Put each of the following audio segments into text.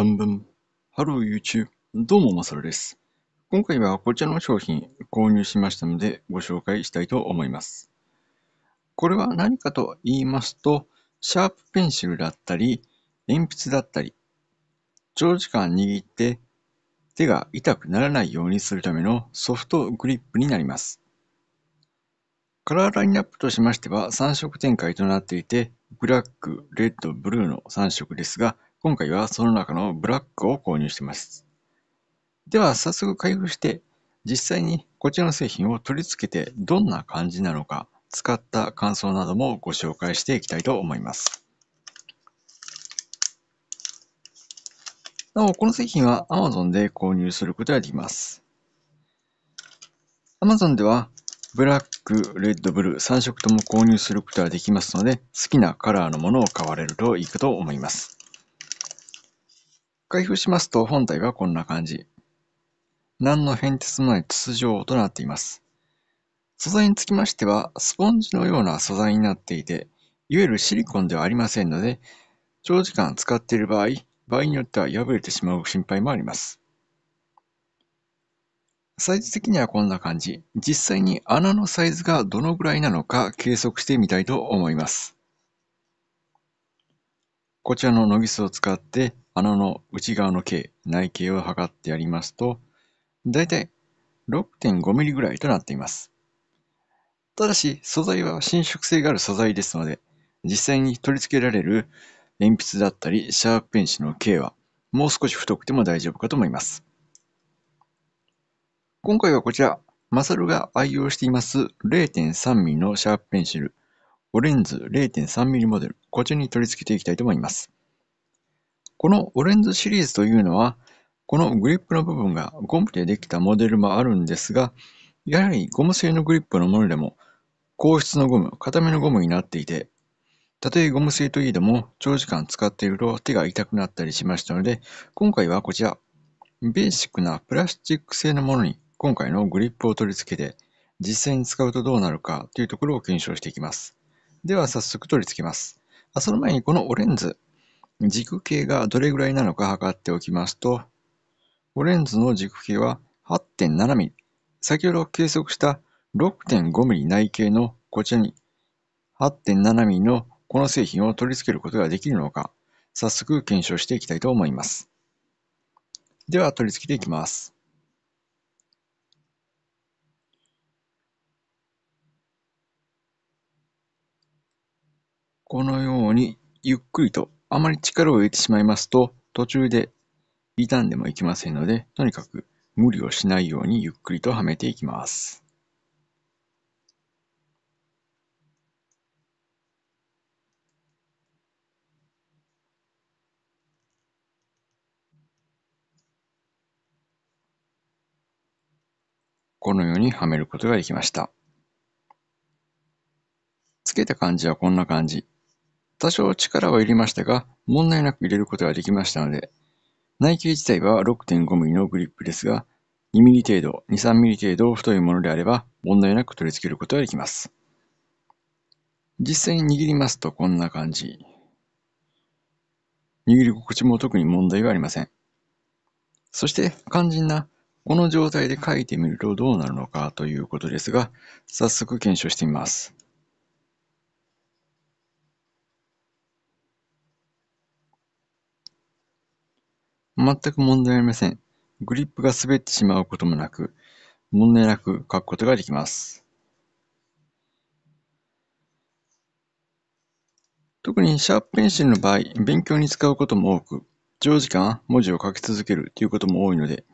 ブンブン。Hello YouTube。どうもまさるです。今回はこちらの商品購入しましたのでご紹介したいと思います。これは何かと言いますと、シャープペンシルだったり、鉛筆だったり、長時間握って手が痛くならないようにするためのソフトグリップになります。カラーラインナップとしましては3色展開となっていて、ブラック、レッド、ブルーの3色ですが、今回はその中のブラックを購入しています。では早速開封して、実際にこちらの製品を取り付けてどんな感じなのか、使った感想などもご紹介していきたいと思います。なお、この製品は Amazon で購入することができます。Amazon ではブラック、レッド、ブルー3色とも購入することができますので、好きなカラーのものを買われるといいかと思います。開封しますと本体はこんな感じ。何の変哲もない筒状となっています。素材につきましては、スポンジのような素材になっていて、いわゆるシリコンではありませんので、長時間使っている場合、場合によっては破れてしまう心配もあります。サイズ的にはこんな感じ。実際に穴のサイズがどのぐらいなのか計測してみたいと思います。こちらのノギスを使って穴の内側の径、内径を測ってやりますと、だいたい 6.5mm ぐらいとなっています。ただし、素材は伸縮性がある素材ですので、実際に取り付けられる鉛筆だったり、シャープペンチの径は、もう少し太くても大丈夫かと思います。今回はこちら、マサルが愛用しています 0.3mm のシャープペンシル、オレンズ 0.3mm モデル、こちらに取り付けていきたいと思います。このオレンズシリーズというのは、このグリップの部分がゴムでできたモデルもあるんですが、やはりゴム製のグリップのものでも、硬質のゴム、硬めのゴムになっていて、たとえゴム製といいでも、長時間使っていると手が痛くなったりしましたので、今回はこちら、ベーシックなプラスチック製のものに今回のグリップを取り付けて、実際に使うとどうなるかというところを検証していきます。では早速取り付けます。あその前にこのオレンズ、軸径がどれぐらいなのか測っておきますと、5レンズの軸径は 8.7mm。先ほど計測した 6.5mm 内径のこちらに 8.7mm のこの製品を取り付けることができるのか、早速検証していきたいと思います。では取り付けていきます。このようにゆっくりとあまり力を入れてしまいますと、途中で傷んでもいけませんので、とにかく無理をしないようにゆっくりとはめていきます。このようにはめることができました。つけた感じはこんな感じ。多少力はいりましたが、問題なく入れることができましたので、内径自体は 6.5mm のグリップですが、2mm 程度、2、3mm 程度太いものであれば問題なく取り付けることができます。実際に握りますとこんな感じ。握り心地も特に問題はありません。そして肝心なこの状態で書いてみるとどうなるのかということですが、早速検証してみます。全く問題ありません。グリップが滑ってしまうこともなく、問題なく書くことができます。特にシャープペンシルの場合、勉強に使うことも多く、長時間文字を書き続けるということも多いので、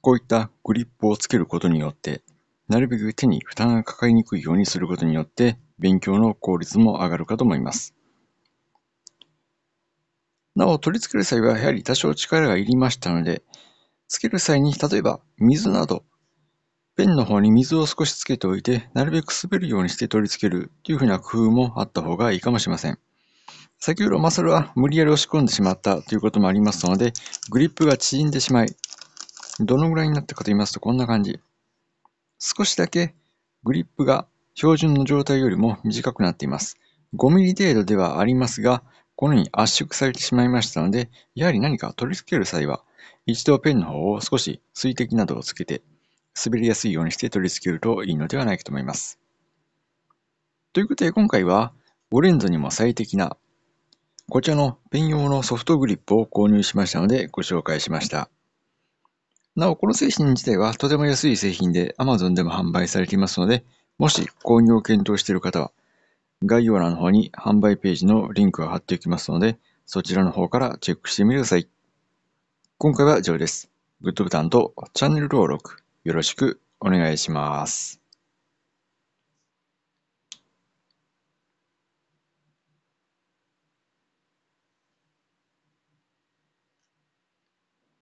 こういったグリップをつけることによって、なるべく手に負担がかかりにくいようにすることによって、勉強の効率も上がるかと思います。なお、取り付ける際はやはり多少力がいりましたので、つける際に、例えば水など、ペンの方に水を少しつけておいて、なるべく滑るようにして取り付けるというふうな工夫もあった方がいいかもしれません。先ほどマサルは無理やり押し込んでしまったということもありますので、グリップが縮んでしまい、どのぐらいになったかと言いますとこんな感じ。少しだけグリップが標準の状態よりも短くなっています。5ミリ程度ではありますが、このように圧縮されてしまいましたので、やはり何か取り付ける際は、一度ペンの方を少し水滴などをつけて、滑りやすいようにして取り付けるといいのではないかと思います。ということで今回は、5レンズにも最適な、こちらのペン用のソフトグリップを購入しましたのでご紹介しました。なお、この製品自体はとても安い製品で Amazon でも販売されていますので、もし購入を検討している方は、概要欄の方に販売ページのリンクを貼っておきますので、そちらの方からチェックしてみてください。今回は以上です。グッドボタンとチャンネル登録よろしくお願いします。